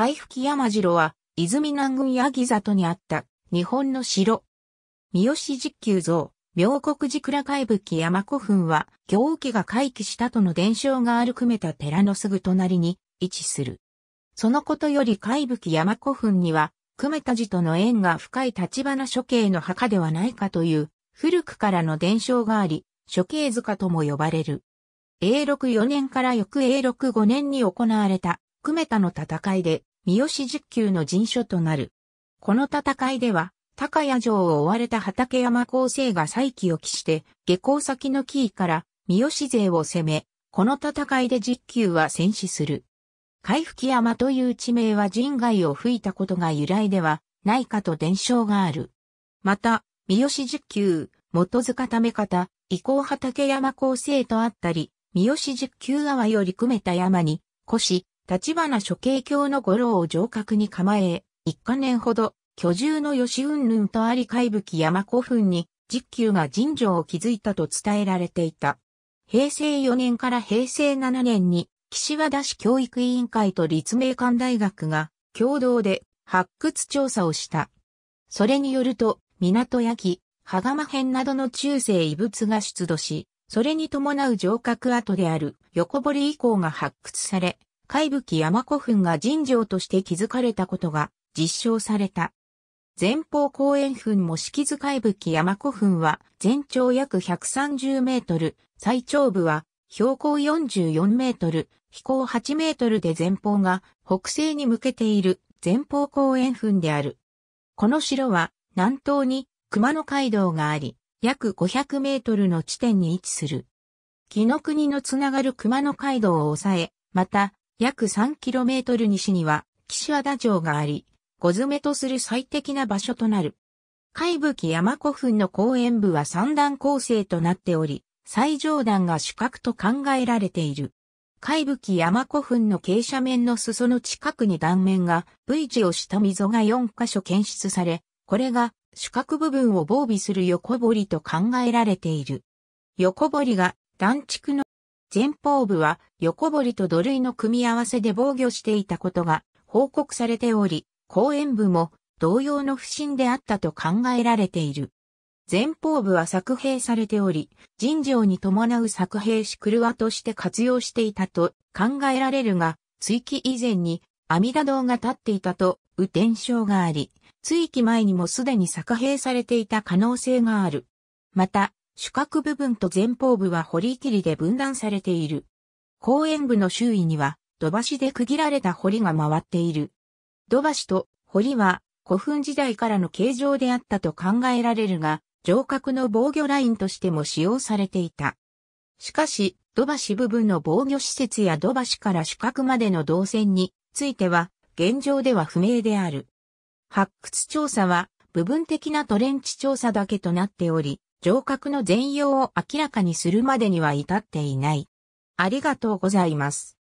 海吹山城は、泉南郡八木里にあった、日本の城。三好実久像、妙国寺倉海吹山古墳は、行基が回帰したとの伝承がある組めた寺のすぐ隣に位置する。そのことより海吹山古墳には、久米田寺との縁が深い立花処刑の墓ではないかという古くからの伝承があり、処刑塚とも呼ばれる。永禄4年から翌永禄5年に行われた久米田の戦いで三好十九の陣所となる。この戦いでは、高谷城を追われた畠山高生が再起を期して、下校先のキーから三好勢を攻め、この戦いで十九は戦死する。海吹山という地名は人外を吹いたことが由来ではないかと伝承がある。また、三好十九、元塚め方、以降畠山高生とあったり、三好十九川より組めた山に、越し、立花処刑郷の五郎を城郭に構え、一か年ほど、居住の吉云々とあり海器山古墳に、実給が神城を築いたと伝えられていた。平成4年から平成7年に、岸和田市教育委員会と立命館大学が共同で発掘調査をした。それによると、港焼き、羽釜編などの中世遺物が出土し、それに伴う城郭跡である横堀以降が発掘され、海武器山古墳が神城として築かれたことが実証された。前方公園墳も敷図海武器山古墳は全長約130メートル、最長部は標高44メートル、飛行8メートルで前方が北西に向けている前方公園墳である。この城は南東に熊野街道があり、約500メートルの地点に位置する。木の国のつながる熊野街道を抑え、また約 3km 西には岸和田城があり、ご詰めとする最適な場所となる。海武器山古墳の公園部は三段構成となっており、最上段が主角と考えられている。海武器山古墳の傾斜面の裾の近くに断面が V 字をした溝が4箇所検出され、これが主角部分を防備する横堀と考えられている。横堀が断築の前方部は横堀と土塁の組み合わせで防御していたことが報告されており、後援部も同様の不審であったと考えられている。前方部は作兵されており、人情に伴う作兵しクルワとして活用していたと考えられるが、追記以前に阿弥陀堂が立っていたと右転承があり、追記前にもすでに作兵されていた可能性がある。また、主角部分と前方部は堀切りで分断されている。公園部の周囲には土橋で区切られた堀が回っている。土橋と堀は古墳時代からの形状であったと考えられるが、城郭の防御ラインとしても使用されていた。しかし、土橋部分の防御施設や土橋から主角までの動線については、現状では不明である。発掘調査は部分的なトレンチ調査だけとなっており、城郭の全容を明らかにするまでには至っていない。ありがとうございます。